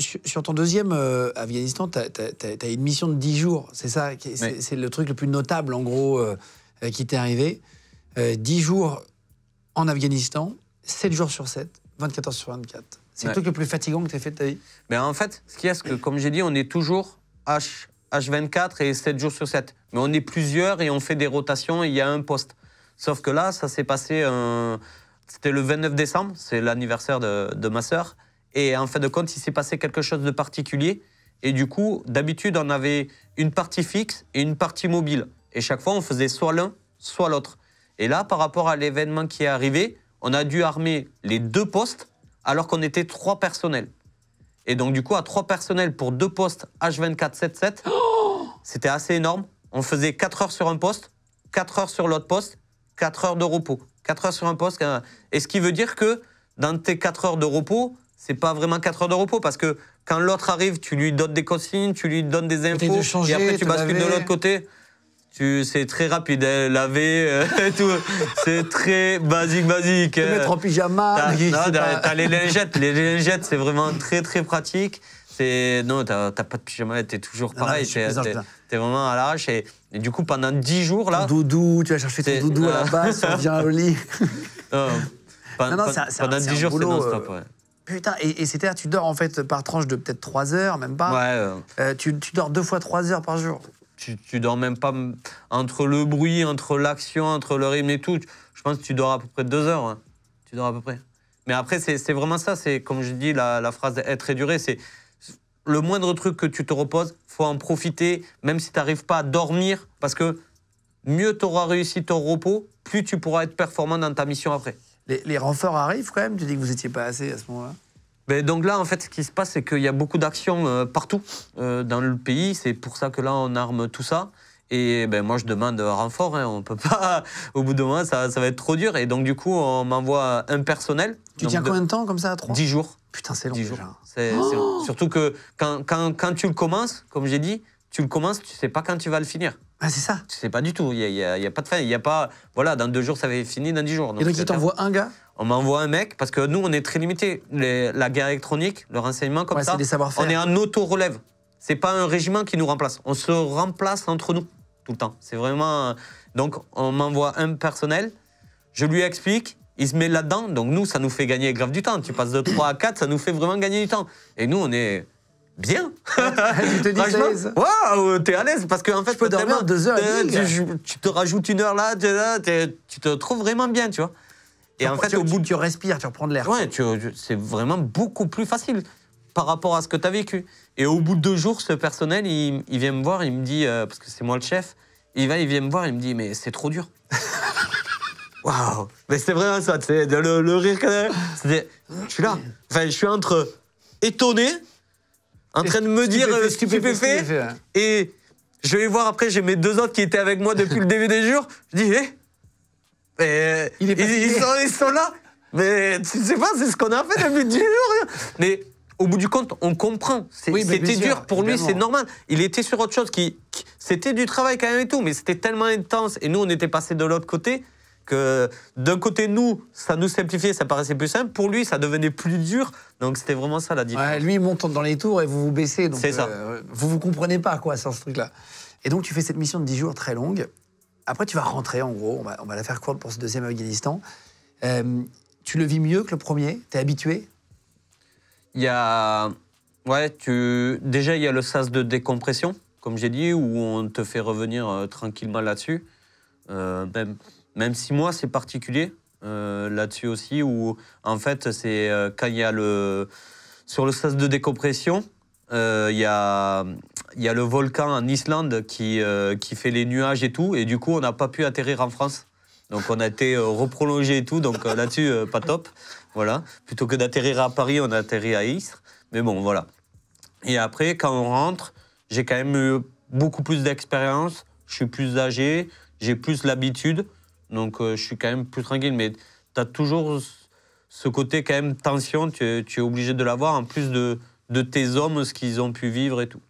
Sur ton deuxième euh, Afghanistan, tu as, une mission de 10 jours, c'est ça C'est le truc le plus notable, en gros, euh, euh, qui t'est arrivé. 10 jours en Afghanistan, 7 jours sur 7, 24 heures sur 24. C'est le truc le plus fatigant que tu as fait de ta vie ben, En fait, ce qui est, c'est que, comme j'ai dit, on est toujours H, 24 et 7 jours sur 7. Mais on est plusieurs et on fait des rotations et il y a un poste. Sauf que là, ça s'est passé. C'était le 29 décembre, c'est l'anniversaire de, de ma sœur. Et en fin de compte, il s'est passé quelque chose de particulier. Et du coup, d'habitude, on avait une partie fixe et une partie mobile. Et chaque fois, on faisait soit l'un, soit l'autre. Et là, par rapport à l'événement qui est arrivé, on a dû armer les deux postes alors qu'on était trois personnels. Et donc, du coup, à trois personnels pour deux postes h 24 7 c'était assez énorme. On faisait 4 heures sur un poste, 4 heures sur l'autre poste, 4 heures de repos. 4 heures sur un poste. Euh, et ce qui veut dire que dans tes 4 heures de repos, c'est pas vraiment 4 heures de repos parce que quand l'autre arrive, tu lui donnes des consignes, tu lui donnes des infos, changer, et après tu bascules de l'autre côté. Tu, c'est très rapide, hein, laver, euh, et tout. C'est très basique, basique. Te mettre en euh. pyjama. T'as, les lingettes, les lingettes, c'est vraiment très très pratique. C'est, non, t'as, pas de pyjama, t'es toujours pareil. t'es, vraiment à l'arrache et, du coup pendant 10 jours là. Ton doudou, tu vas chercher ton doudou à la base, tu reviens au lit. non, non, non, pendant 10 jours, c'est non-stop. Euh, Putain, et, c'est-à-dire, tu dors en fait par tranche de peut-être trois heures, même pas. Ouais. Euh. Euh, tu, dors deux fois trois heures par jour. tu, tu dors même pas entre le bruit, entre l'action, entre le rythme et tout. Je pense que tu dors à peu près deux heures. Hein. Tu dors à peu près. Mais après, c'est vraiment ça. C'est comme je dis, la, phrase être et durer, c'est le moindre truc que tu te reposes, faut en profiter, même si tu n'arrives pas à dormir, parce que mieux tu auras réussi ton repos, plus tu pourras être performant dans ta mission après les, renforts arrivent quand même Tu dis que vous n'étiez pas assez à ce moment-là mais ben, donc là, en fait, ce qui se passe, c'est qu'il y a beaucoup d'actions euh, partout euh, dans le pays. C'est pour ça que là, on arme tout ça. Et ben, moi, je demande renfort. Hein. On peut pas. Au bout de moins ça, ça va être trop dur. Et donc, du coup, on m'envoie un personnel. Tu tiens combien de temps comme ça à 3 10 jours. Putain, c'est long. 10 jours. Oh surtout que quand, quand, quand, tu le commences, comme j'ai dit, tu le commences, tu sais pas quand tu vas le finir. Ah, c'est ça Tu sais pas du tout. Il n'y a, pas de fin. Il y a pas. Voilà, dans deux jours, ça va être fini, dans dix jours. Donc, et donc, ils t'envoient un gars On m'envoie un mec, parce que nous, on est très limité. La guerre électronique, le renseignement, comme ça. Des on est en auto-relève. C'est pas un régiment qui nous remplace. On se remplace entre nous, tout le temps. C'est vraiment. Donc, on m'envoie un personnel, je lui explique, il se met là-dedans. Donc, nous, ça nous fait gagner grave du temps. Tu passes de 3 à 4, ça nous fait vraiment gagner du temps. Et nous, on est bien. Ah, tu te dis Waouh, t'es à l'aise parce que en fait, tu peux heures. Tu, te rajoutes une heure là, tu, te trouves vraiment bien, tu vois. Et en, fait, au bout, tu respires, tu reprends de l'air. Ouais, c'est vraiment beaucoup plus facile par rapport à ce que tu as vécu. Et au bout de deux jours, ce personnel, il, vient me voir, il me dit euh, parce que c'est moi le chef, il va, il vient me voir, il me dit mais c'est trop dur. Waouh, mais c'est vraiment ça, le, le rire. C'était, je suis là, enfin, je suis entre étonné en train de me dire euh, ce faire, Et je vais voir après, j'ai mes deux autres qui étaient avec moi depuis le début des jours. Je dis, hé eh, ils, sont, là. Mais tu sais pas, c'est ce qu'on a fait depuis 10 jours, Mais au bout du compte, on comprend. C'était dur pour lui, c'est normal. Il était sur autre chose. Qui, c'était du travail quand même et tout, mais c'était tellement intense. Et nous, on était passé de l'autre côté que d'un côté, nous, ça nous simplifiait, ça paraissait plus simple. Pour lui, ça devenait plus dur. Donc c'était vraiment ça la différence. lui, il monte dans les tours et vous vous baissez. Donc, euh, vous vous comprenez pas, quoi, sans ce truc-là. Et donc tu fais cette mission de 10 jours très longue. Après, tu vas rentrer, en gros. On va, la faire courte pour ce deuxième Afghanistan. Euh, tu le vis mieux que le premier T'es habitué Il y a. Ouais, tu... déjà, il y a le sas de décompression, comme j'ai dit, où on te fait revenir euh, tranquillement là-dessus. même même si moi, c'est particulier euh, là-dessus aussi, où en fait, c'est euh, quand il y a le. Sur le stade de décompression, euh, il y, a, y, a, le volcan en Islande qui, qui fait les nuages et tout, et du coup, on n'a pas pu atterrir en France. Donc on a été reprolongé et tout, donc là-dessus, pas top. Voilà. Plutôt que d'atterrir à Paris, on a atterri à Istres. Mais bon, voilà. Et après, quand on rentre, j'ai quand même eu beaucoup plus d'expérience, je suis plus âgé, j'ai plus l'habitude. Donc euh, je suis quand même plus tranquille. Mais tu as toujours ce côté quand même tension, tu es, obligé de l'avoir, en plus de tes hommes, ce qu'ils ont pu vivre et tout.